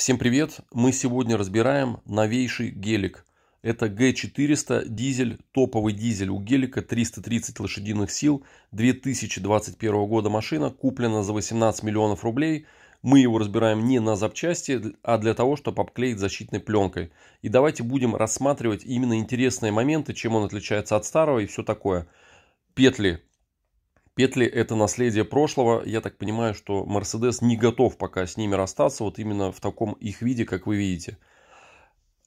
Всем привет! Мы сегодня разбираем новейший гелик. Это G400 дизель, топовый дизель у гелика, 330 лошадиных сил, 2021 года машина, куплена за 18 миллионов рублей. Мы его разбираем не на запчасти, а для того, чтобы обклеить защитной пленкой. И давайте будем рассматривать именно интересные моменты, чем он отличается от старого и все такое. Петли Петли – это наследие прошлого. Я так понимаю, что Мерседес не готов пока с ними расстаться, вот именно в таком их виде, как вы видите.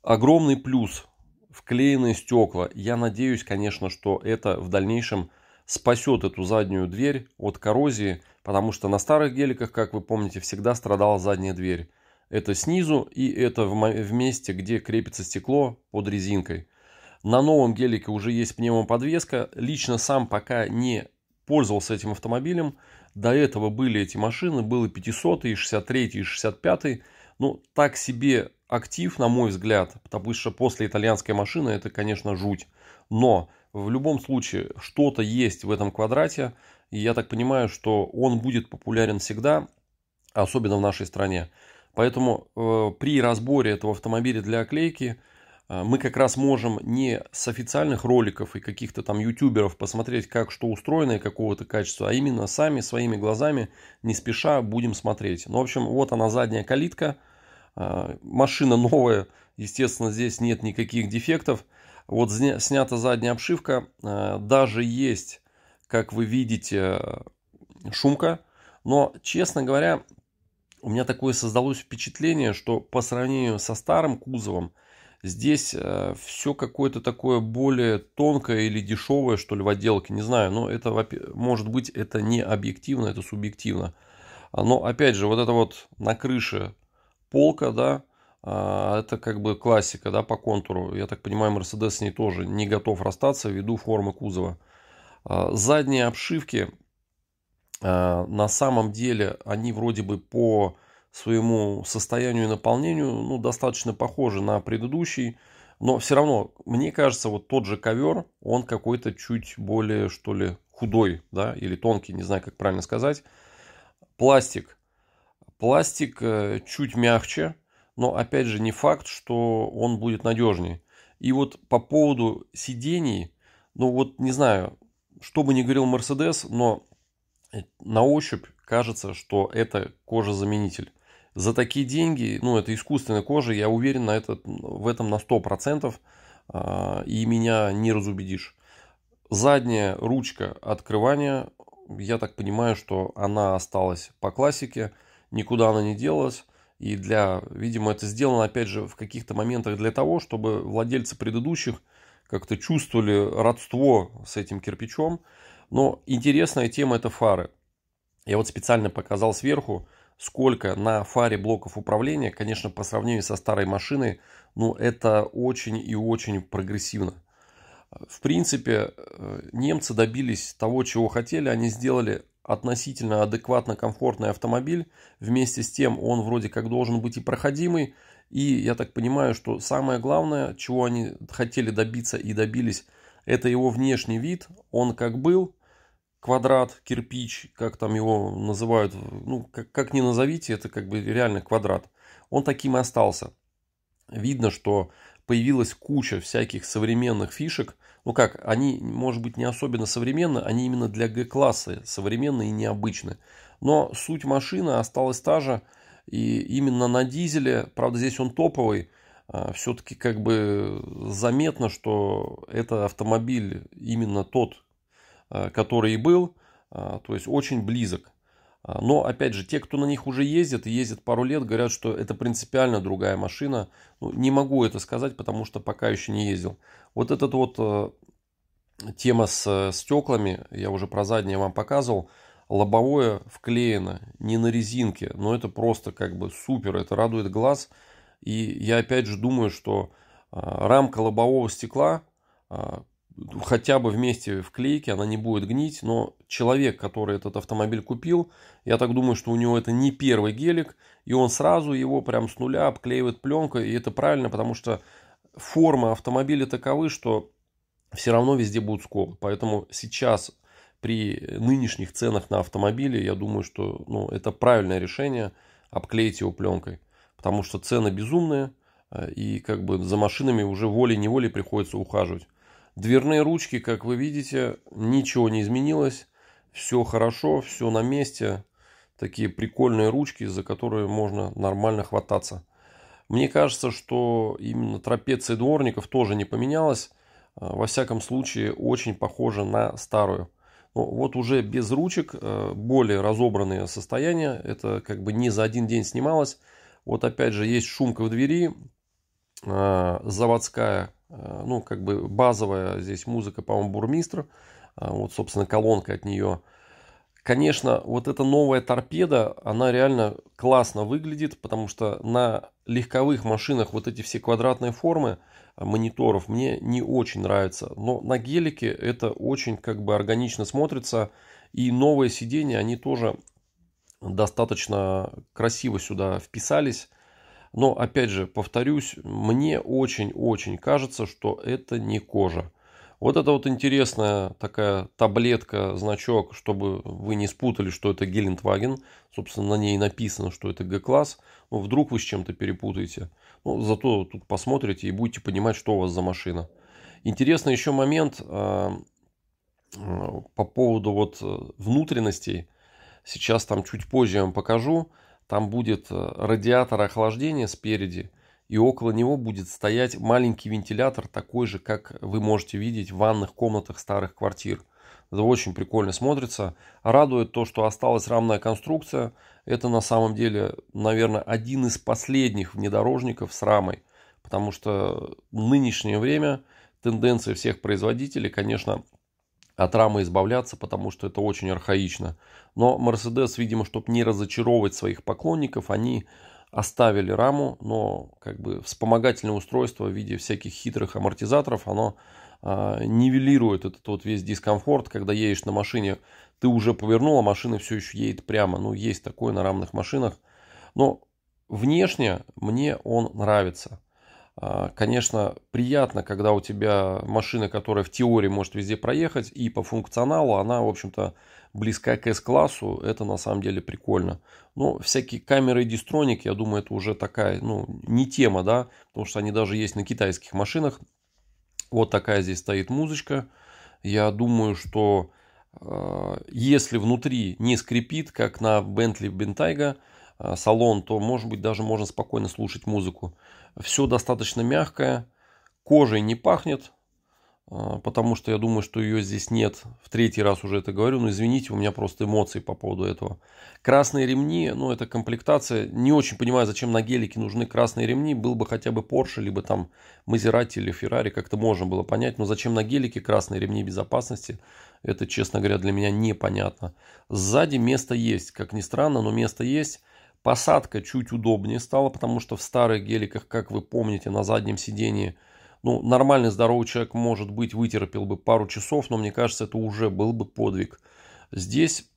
Огромный плюс – вклеенные стекла. Я надеюсь, конечно, что это в дальнейшем спасет эту заднюю дверь от коррозии, потому что на старых геликах, как вы помните, всегда страдала задняя дверь. Это снизу и это в месте, где крепится стекло под резинкой. На новом гелике уже есть пневмоподвеска. Лично сам пока не пользовался этим автомобилем. До этого были эти машины, было 500, и 63 и 65. Ну, так себе актив, на мой взгляд, потому что после итальянской машины это, конечно, жуть. Но в любом случае что-то есть в этом квадрате, и я так понимаю, что он будет популярен всегда, особенно в нашей стране. Поэтому э, при разборе этого автомобиля для оклейки – а, мы как раз можем не с официальных роликов и каких-то там ютуберов посмотреть, как что устроено и какого-то качества, а именно сами, своими глазами, не спеша будем смотреть. Ну, в общем, вот она задняя калитка. А, машина новая, естественно, здесь нет никаких дефектов. Вот снята задняя обшивка. А, даже есть, как вы видите, шумка. Но, честно говоря, у меня такое создалось впечатление, что по сравнению со старым кузовом, Здесь э, все какое-то такое более тонкое или дешевое, что ли, в отделке, не знаю. Но это, может быть, это не объективно, это субъективно. А, но, опять же, вот это вот на крыше полка, да, э, это как бы классика, да, по контуру. Я так понимаю, Мерседес с ней тоже не готов расстаться ввиду формы кузова. Э, задние обшивки, на самом деле, они вроде бы по своему состоянию и наполнению ну, достаточно похожи на предыдущий. Но все равно, мне кажется, вот тот же ковер, он какой-то чуть более, что ли, худой, да, или тонкий, не знаю, как правильно сказать. Пластик. Пластик э, чуть мягче, но опять же не факт, что он будет надежнее. И вот по поводу сидений, ну вот не знаю, что бы ни говорил Мерседес, но э, на ощупь кажется, что это кожезаменитель за такие деньги, ну, это искусственная кожа, я уверен на этот, в этом на 100%, э, а, и меня не разубедишь. Задняя ручка открывания, я так понимаю, что она осталась по классике, никуда она не делась. И для, видимо, это сделано, опять же, в каких-то моментах для того, чтобы владельцы предыдущих как-то чувствовали родство с этим кирпичом. Но интересная тема – это фары. Я вот специально показал сверху, сколько на фаре блоков управления, конечно, по сравнению со старой машиной, но ну, это очень и очень прогрессивно. В принципе, э, немцы добились того, чего хотели. Они сделали относительно адекватно комфортный автомобиль. Вместе с тем он вроде как должен быть и проходимый. И я так понимаю, что самое главное, чего они хотели добиться и добились, это его внешний вид. Он как был, квадрат, кирпич, как там его называют, ну, как, как ни назовите, это как бы реально квадрат. Он таким и остался. Видно, что появилась куча всяких современных фишек. Ну как, они, может быть, не особенно современны, они именно для Г-класса современные и необычные. Но суть машины осталась та же. И именно на дизеле, правда, здесь он топовый, а, все-таки как бы заметно, что это автомобиль именно тот, Э, который и был, э, то есть очень близок. Э, но, опять же, те, кто на них уже ездит ездит пару лет, говорят, что это принципиально другая машина. Ну, не могу это сказать, потому что пока еще не ездил. Вот этот вот тема с стеклами, я уже про заднее вам показывал, лобовое вклеено, не на резинке, но это просто как бы супер, это радует глаз. И я опять же думаю, что рамка лобового стекла хотя бы вместе в клейке, она не будет гнить, но человек, который этот автомобиль купил, я так думаю, что у него это не первый гелик, и он сразу его прям с нуля обклеивает пленкой, и это правильно, потому что формы автомобиля таковы, что все равно везде будут скобы, поэтому сейчас при нынешних ценах на автомобили, я думаю, что ну, это правильное решение обклеить его пленкой, потому что цены безумные, э, и как бы за машинами уже волей-неволей приходится ухаживать. Дверные ручки, как вы видите, ничего не изменилось. Все хорошо, все на месте. Такие прикольные ручки, за которые можно нормально хвататься. Мне кажется, что именно трапеция дворников тоже не поменялась. А, во всяком случае, очень похожа на старую. Но вот уже без ручек, э, более разобранное состояние. Это как бы не за один день снималось. Вот опять же есть шумка в двери, а, заводская Э, ну, как бы базовая здесь музыка, по-моему, бурмистр. Э, вот, собственно, колонка от нее. Конечно, вот эта новая торпеда, она реально классно выглядит, потому что на легковых машинах вот эти все квадратные формы э, мониторов мне не очень нравятся. Но на гелике это очень как бы органично смотрится. И новые сиденья, они тоже достаточно красиво сюда вписались. Но, опять же, повторюсь, мне очень-очень кажется, что это не кожа. Вот это вот интересная такая таблетка, значок, чтобы вы не спутали, что это Гелендваген. Собственно, на ней написано, что это Г-класс. Ну, вдруг вы с чем-то перепутаете. Ну, зато тут посмотрите и будете понимать, что у вас за машина. Интересный еще момент э, по поводу вот э, внутренностей. Сейчас там чуть позже я вам покажу. Там будет э, радиатор охлаждения спереди, и около него будет стоять маленький вентилятор, такой же, как вы можете видеть в ванных комнатах старых квартир. Это очень прикольно смотрится. Радует то, что осталась рамная конструкция. Это на самом деле, наверное, один из последних внедорожников с рамой. Потому что в нынешнее время тенденция всех производителей, конечно, от рамы избавляться, потому что это очень архаично. Но Mercedes, видимо, чтобы не разочаровывать своих поклонников, они оставили раму, но как бы вспомогательное устройство в виде всяких хитрых амортизаторов, оно э, нивелирует этот вот весь дискомфорт, когда едешь на машине, ты уже повернул, а машина все еще едет прямо. Ну, есть такое на рамных машинах. Но внешне мне он нравится. А, конечно, приятно, когда у тебя машина, которая в теории может везде проехать, и по функционалу она, в общем-то, близка к S-классу. Это на самом деле прикольно. Но ну, всякие камеры и дистроник, я думаю, это уже такая, ну, не тема, да, потому что они даже есть на китайских машинах. Вот такая здесь стоит музычка. Я думаю, что э, если внутри не скрипит, как на Bentley Bentayga, Э, салон, то, может быть, даже можно спокойно слушать музыку. Все достаточно мягкое, кожей не пахнет, э, потому что я думаю, что ее здесь нет. В третий раз уже это говорю, но извините, у меня просто эмоции по поводу этого. Красные ремни, ну, это комплектация. Не очень понимаю, зачем на гелике нужны красные ремни. Был бы хотя бы Porsche, либо там Maserati или Ferrari, как-то можно было понять. Но зачем на гелике красные ремни безопасности? Это, честно говоря, для меня непонятно. Сзади место есть, как ни странно, но место есть. Посадка чуть удобнее стала, потому что в старых геликах, как вы помните, на заднем сидении, ну, нормальный здоровый человек, может быть, вытерпел бы пару часов, но мне кажется, это уже был бы подвиг. Здесь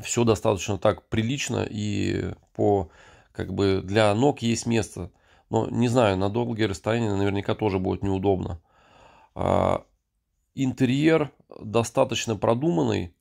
все достаточно так прилично и по, как бы, для ног есть место. Но, не знаю, на долгие расстояния наверняка тоже будет неудобно. А, интерьер достаточно продуманный,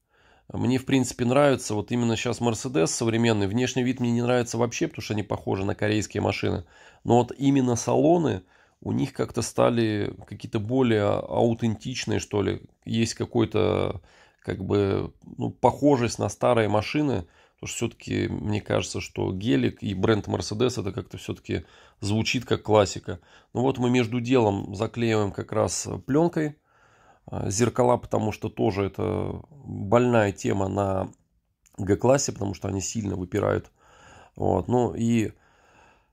мне, в принципе, нравится вот именно сейчас Mercedes современный. Внешний вид мне не нравится вообще, потому что они похожи на корейские машины. Но вот именно салоны у них как-то стали какие-то более аутентичные, что ли. Есть какой-то как бы ну, похожесть на старые машины. Потому что все-таки мне кажется, что гелик и бренд Mercedes это как-то все-таки звучит как классика. Ну вот мы между делом заклеиваем как раз пленкой а, зеркала, потому что тоже это больная тема на Г-классе, потому что они сильно выпирают. Вот. Ну и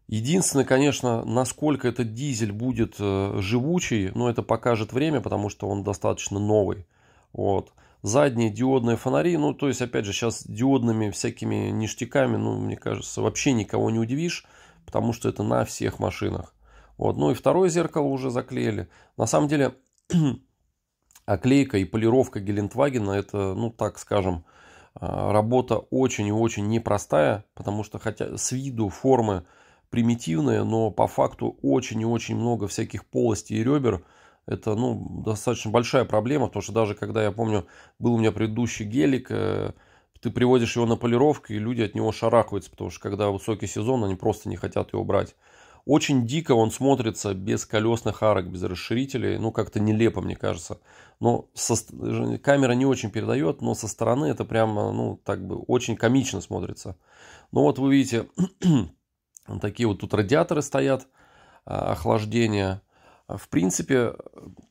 единственное, конечно, насколько этот дизель будет э, живучий, но ну, это покажет время, потому что он достаточно новый. Вот. Задние диодные фонари, ну то есть опять же сейчас диодными всякими ништяками, ну мне кажется, вообще никого не удивишь, потому что это на всех машинах. Вот. Ну и второе зеркало уже заклеили. На самом деле оклейка а и полировка Гелендвагена – это, ну так скажем, а, работа очень и очень непростая, потому что хотя с виду формы примитивные, но по факту очень и очень много всяких полостей и ребер. Это ну, достаточно большая проблема, потому что даже когда, я помню, был у меня предыдущий гелик, э, ты приводишь его на полировку, и люди от него шарахаются, потому что когда высокий сезон, они просто не хотят его брать. Очень дико он смотрится без колесных арок, без расширителей. Ну, как-то нелепо, мне кажется. Но со, камера не очень передает, но со стороны это прямо, ну, так бы очень комично смотрится. Ну, вот вы видите, такие вот тут радиаторы стоят, а, охлаждение. В принципе,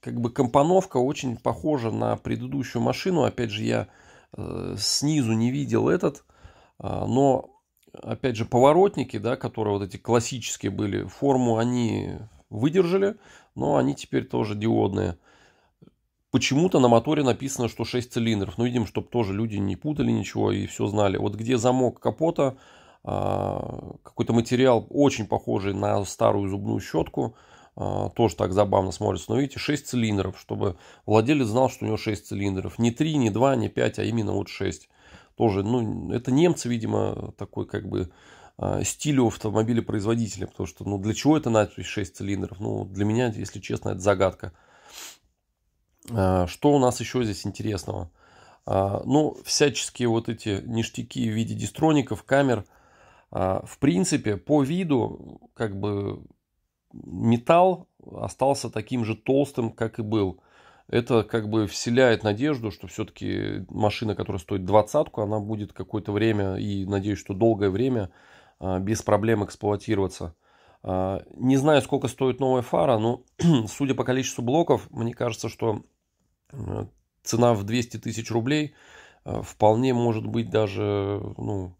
как бы компоновка очень похожа на предыдущую машину. Опять же, я э, снизу не видел этот, а, но опять же, поворотники, да, которые вот эти классические были, форму они выдержали, но они теперь тоже диодные. Почему-то на моторе написано, что 6 цилиндров. Ну, видим, чтобы тоже люди не путали ничего и все знали. Вот где замок капота, а, какой-то материал очень похожий на старую зубную щетку. А, тоже так забавно смотрится. Но видите, 6 цилиндров, чтобы владелец знал, что у него 6 цилиндров. Не 3, не 2, не 5, а именно вот 6 тоже, ну, это немцы, видимо, такой как бы а, стилю автомобиля-производителя, потому что, ну, для чего это на 6 цилиндров? Ну, для меня, если честно, это загадка. А, что у нас еще здесь интересного? А, ну, всяческие вот эти ништяки в виде дистроников, камер. В принципе, по виду, как бы, металл остался таким же толстым, как и был это как бы вселяет надежду, что все-таки машина, которая стоит двадцатку, она будет какое-то время и, надеюсь, что долгое время а, без проблем эксплуатироваться. А, не знаю, сколько стоит новая фара, но судя по количеству блоков, мне кажется, что э, цена в 200 тысяч рублей э, вполне может быть даже ну,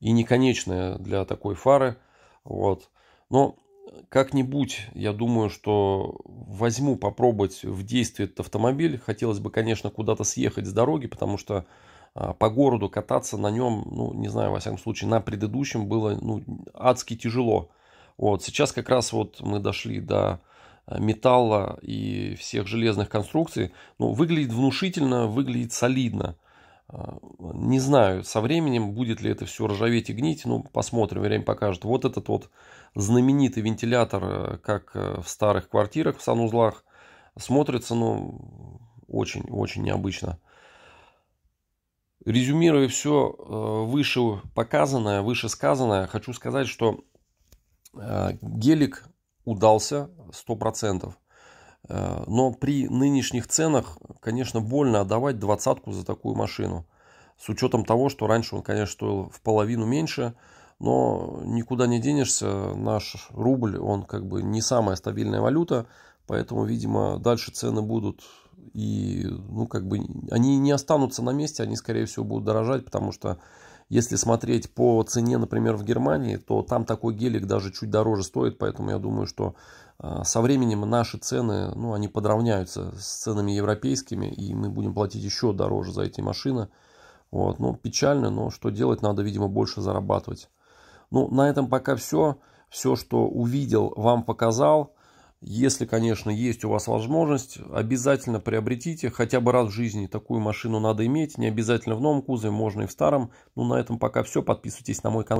и не конечная для такой фары. Вот. Но как-нибудь, я думаю, что возьму попробовать в действии этот автомобиль. Хотелось бы, конечно, куда-то съехать с дороги, потому что а, по городу кататься на нем, ну, не знаю, во всяком случае, на предыдущем было ну, адски тяжело. Вот, сейчас как раз вот мы дошли до а, металла и всех железных конструкций. Ну, выглядит внушительно, выглядит солидно. А, не знаю, со временем будет ли это все ржаветь и гнить, ну, посмотрим, время покажет. Вот этот вот знаменитый вентилятор, э, как э, в старых квартирах, в санузлах, смотрится, ну, очень-очень необычно. Резюмируя все э, выше показанное, выше сказанное, хочу сказать, что гелик удался 100%. Э, но при нынешних ценах, конечно, больно отдавать двадцатку за такую машину. С учетом того, что раньше он, конечно, стоил в половину меньше, но никуда не денешься, наш рубль, он как бы не самая стабильная валюта, поэтому, видимо, дальше цены будут и, ну, как бы, они не останутся на месте, они, скорее всего, будут дорожать, потому что если смотреть по цене, например, в Германии, то там такой гелик даже чуть дороже стоит, поэтому я думаю, что а, со временем наши цены, ну, они подравняются с ценами европейскими, и мы будем платить еще дороже за эти машины. Вот, ну, печально, но что делать, надо, видимо, больше зарабатывать. Ну, на этом пока все. Все, что увидел, вам показал. Если, конечно, есть у вас возможность, обязательно приобретите. Хотя бы раз в жизни такую машину надо иметь. Не обязательно в новом кузове, можно и в старом. Ну, на этом пока все. Подписывайтесь на мой канал.